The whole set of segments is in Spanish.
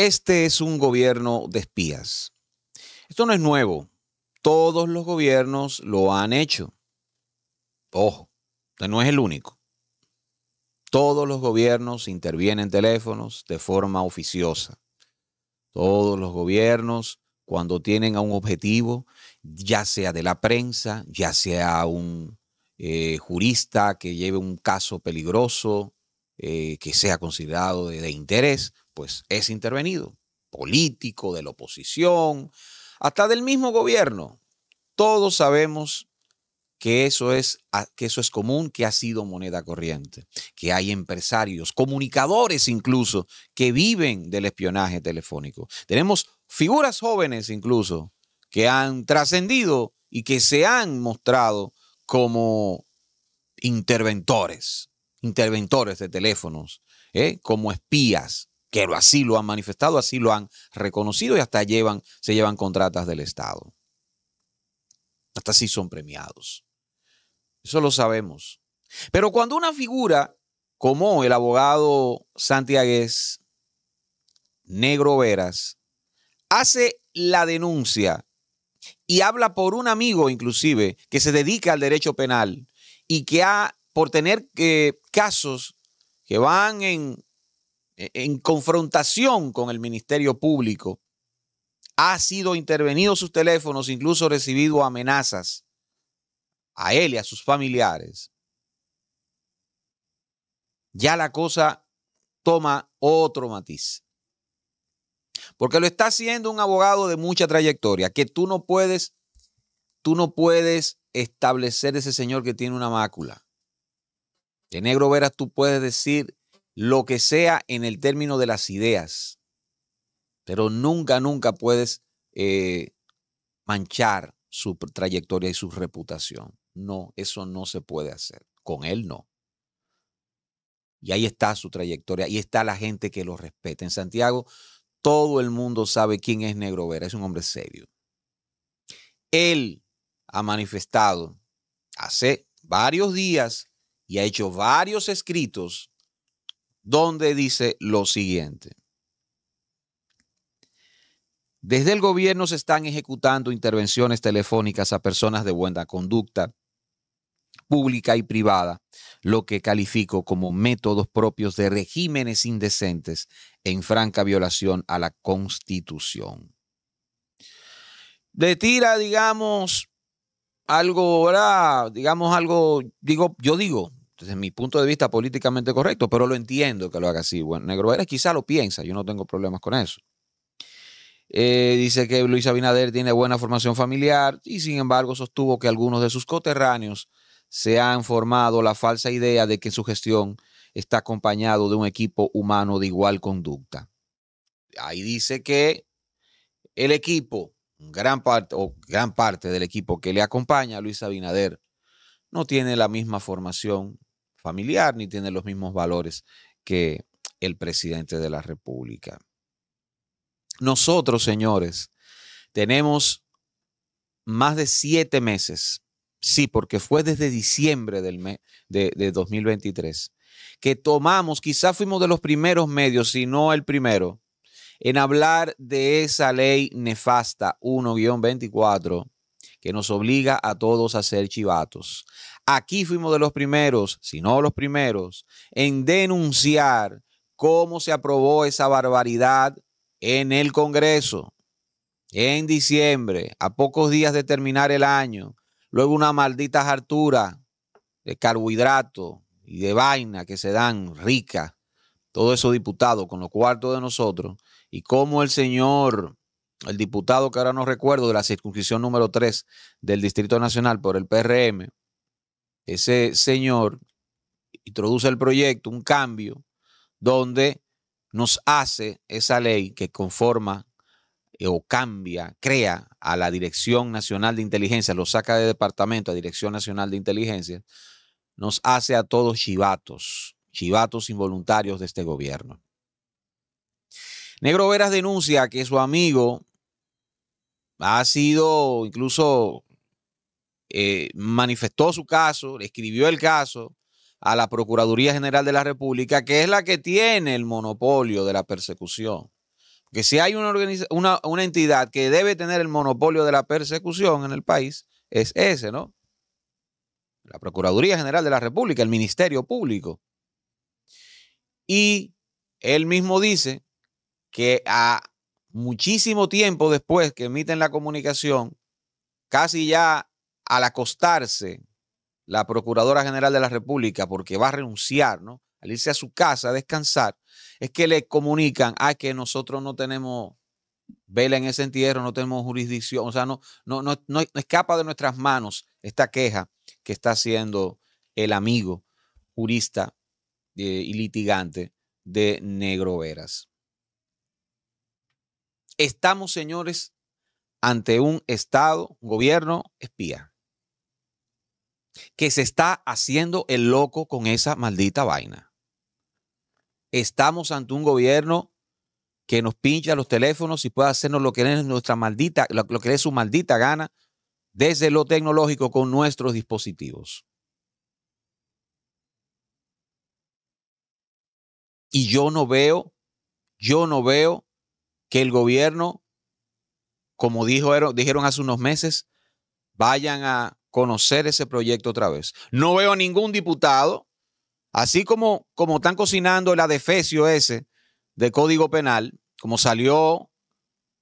Este es un gobierno de espías. Esto no es nuevo. Todos los gobiernos lo han hecho. Ojo, este no es el único. Todos los gobiernos intervienen teléfonos de forma oficiosa. Todos los gobiernos, cuando tienen a un objetivo, ya sea de la prensa, ya sea un eh, jurista que lleve un caso peligroso, eh, que sea considerado de interés, pues es intervenido, político, de la oposición, hasta del mismo gobierno. Todos sabemos que eso es, ah, que eso es común, que ha sido moneda corriente, que hay empresarios, comunicadores incluso, que viven del espionaje telefónico. Tenemos figuras jóvenes incluso que han trascendido y que se han mostrado como interventores, interventores de teléfonos, ¿eh? como espías que así lo han manifestado, así lo han reconocido y hasta llevan, se llevan contratas del Estado. Hasta así son premiados. Eso lo sabemos. Pero cuando una figura como el abogado santiagués Negro Veras hace la denuncia y habla por un amigo inclusive que se dedica al derecho penal y que ha, por tener eh, casos que van en eh, en confrontación con el Ministerio Público, ha sido intervenido sus teléfonos, incluso recibido amenazas a él y a sus familiares, ya la cosa toma otro matiz. Porque lo está haciendo un abogado de mucha trayectoria, que tú no puedes, tú no puedes establecer ese señor que tiene una mácula. De negro veras tú puedes decir lo que sea en el término de las ideas, pero nunca, nunca puedes eh, manchar su trayectoria y su reputación. No, eso no se puede hacer. Con él no. Y ahí está su trayectoria, Ahí está la gente que lo respeta. En Santiago, todo el mundo sabe quién es Negro Vera, es un hombre serio. Él ha manifestado hace varios días y ha hecho varios escritos donde dice lo siguiente. Desde el gobierno se están ejecutando intervenciones telefónicas a personas de buena conducta pública y privada, lo que califico como métodos propios de regímenes indecentes en franca violación a la Constitución. de tira, digamos, algo, ¿verdad? Digamos algo, digo, yo digo, desde mi punto de vista políticamente correcto, pero lo entiendo que lo haga así. Bueno, Negro eres quizá lo piensa, yo no tengo problemas con eso. Eh, dice que Luis Abinader tiene buena formación familiar y sin embargo sostuvo que algunos de sus coterráneos se han formado la falsa idea de que su gestión está acompañado de un equipo humano de igual conducta. Ahí dice que el equipo, gran parte o gran parte del equipo que le acompaña a Luis Abinader no tiene la misma formación familiar ni tiene los mismos valores que el presidente de la República. Nosotros, señores, tenemos más de siete meses, sí, porque fue desde diciembre del mes de, de 2023, que tomamos, quizás fuimos de los primeros medios, si no el primero, en hablar de esa ley nefasta 1-24 que nos obliga a todos a ser chivatos. Aquí fuimos de los primeros, si no los primeros, en denunciar cómo se aprobó esa barbaridad en el Congreso en diciembre, a pocos días de terminar el año. Luego una maldita hartura de carbohidrato y de vaina que se dan rica. Todo eso diputado con los cuartos de nosotros. Y cómo el señor el diputado que ahora no recuerdo de la circunscripción número 3 del Distrito Nacional por el PRM, ese señor introduce el proyecto, un cambio, donde nos hace esa ley que conforma eh, o cambia, crea a la Dirección Nacional de Inteligencia, lo saca de departamento a Dirección Nacional de Inteligencia, nos hace a todos chivatos, chivatos involuntarios de este gobierno. Negro Veras denuncia que su amigo ha sido incluso eh, manifestó su caso, escribió el caso a la Procuraduría General de la República, que es la que tiene el monopolio de la persecución. Que si hay una, entidad que debe tener el monopolio de la persecución en el país, es ese, ¿no? La Procuraduría General de la República, el Ministerio Público. Y él mismo dice que a, muchísimo tiempo después que emiten la comunicación, casi ya al acostarse la Procuradora General de la República, porque va a renunciar, ¿no? Al irse a su casa a descansar, es que le comunican, a que nosotros no tenemos vela en ese entierro, no tenemos jurisdicción, o sea, no, no, no, no escapa de nuestras manos esta queja que está haciendo el amigo jurista eh, y litigante de Negro Veras. Estamos, señores, ante un Estado, un gobierno espía, que se está haciendo el loco con esa maldita vaina. Estamos ante un gobierno que nos pincha los teléfonos y puede hacernos lo que le nuestra es su maldita gana desde lo tecnológico con nuestros dispositivos. Y yo no veo, yo no veo que el gobierno, como dijo, dijeron hace unos meses, vayan a conocer ese proyecto otra vez. No veo a ningún diputado, así como, como están cocinando el adefesio ese de Código Penal, como salió,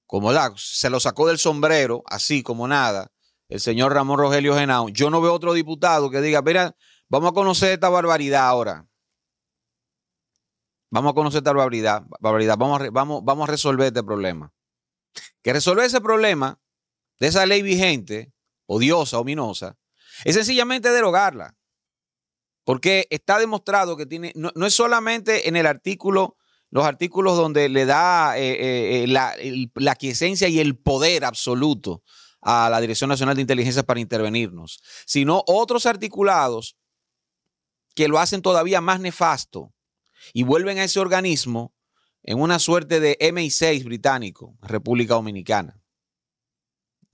como se lo sacó del sombrero, así como nada, el señor Ramón Rogelio Genao. Yo no veo otro diputado que diga, mira, vamos a conocer esta barbaridad ahora. Vamos a conocer tal barbaridad. barbaridad. Vamos, a, vamos, vamos a resolver este problema. Que resolver ese problema de esa ley vigente, odiosa, ominosa, es sencillamente derogarla. Porque está demostrado que tiene, no, es solamente en el artículo, los artículos donde le da eh, eh, eh, la, la quiesencia y el poder absoluto a la Dirección Nacional de Inteligencia para intervenirnos, sino otros articulados que lo hacen todavía más nefasto y vuelven a ese organismo en una suerte de MI6 británico, República Dominicana.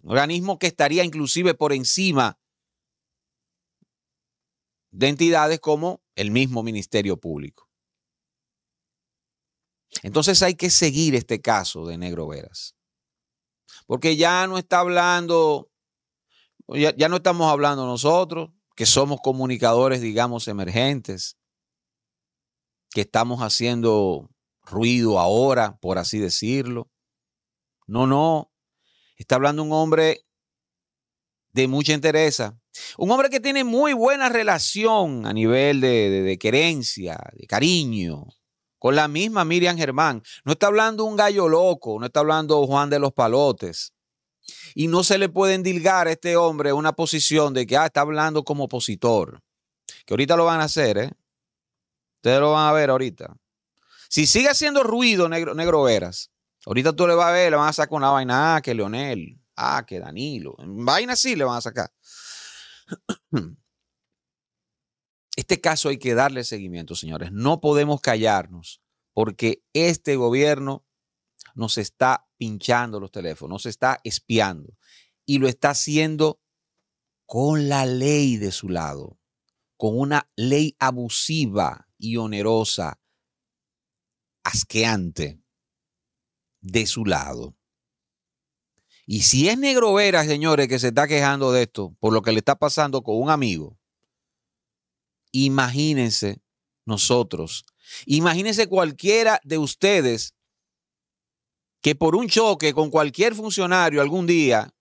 Un organismo que estaría inclusive por encima de entidades como el mismo Ministerio Público. Entonces hay que seguir este caso de Negro Veras, porque ya no está hablando, ya, ya no estamos hablando nosotros, que somos comunicadores, digamos, emergentes que estamos haciendo ruido ahora, por así decirlo. No, no. Está hablando un hombre de mucha interés. Un hombre que tiene muy buena relación a nivel de, querencia, de cariño, con la misma Miriam Germán. No está hablando un gallo loco, no está hablando Juan de los Palotes. Y no se le puede endilgar a este hombre una posición de que ah, está hablando como opositor. Que ahorita lo van a hacer, ¿eh? Ustedes lo van a ver ahorita. Si sigue haciendo ruido, negro, negro Veras, ahorita tú le vas a ver, le van a sacar una vaina, ah, que Leonel, ah, que Danilo. Vaina sí le van a sacar. Este caso hay que darle seguimiento, señores. No podemos callarnos porque este gobierno nos está pinchando los teléfonos, nos está espiando y lo está haciendo con la ley de su lado, con una ley abusiva y onerosa, asqueante, de su lado. Y si es Negro Vera, señores, que se está quejando de esto por lo que le está pasando con un amigo, imagínense nosotros, imagínense cualquiera de ustedes que por un choque con cualquier funcionario algún día,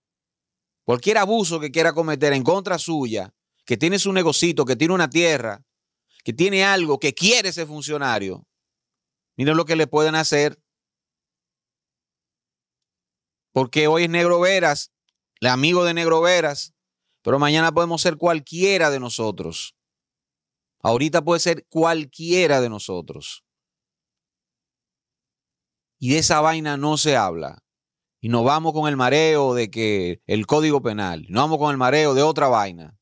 cualquier abuso que quiera cometer en contra suya, que tiene su negocito, que tiene una tierra, que tiene algo que quiere ese funcionario, miren lo que le pueden hacer. Porque hoy es Negro Veras, el amigo de Negro Veras, pero mañana podemos ser cualquiera de nosotros. Ahorita puede ser cualquiera de nosotros. Y de esa vaina no se habla. Y no vamos con el mareo de que el código penal, no vamos con el mareo de otra vaina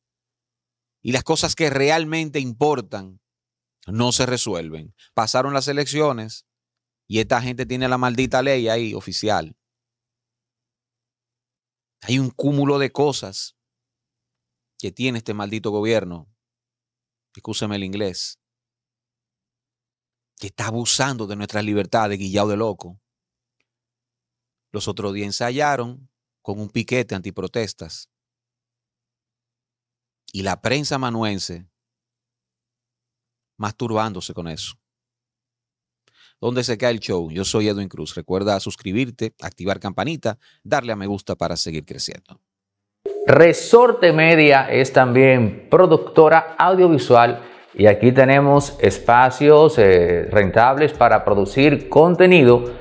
y las cosas que realmente importan no se resuelven. Pasaron las elecciones y esta gente tiene la maldita ley ahí oficial. Hay un cúmulo de cosas que tiene este maldito gobierno, escúcheme el inglés, que está abusando de nuestras libertades, guillado de loco. Los otros días ensayaron con un piquete antiprotestas y la prensa manuense masturbándose con eso. ¿Dónde se cae el show? Yo soy Edwin Cruz. Recuerda suscribirte, activar campanita, darle a me gusta para seguir creciendo. Resorte Media es también productora audiovisual y aquí tenemos espacios eh, rentables para producir contenido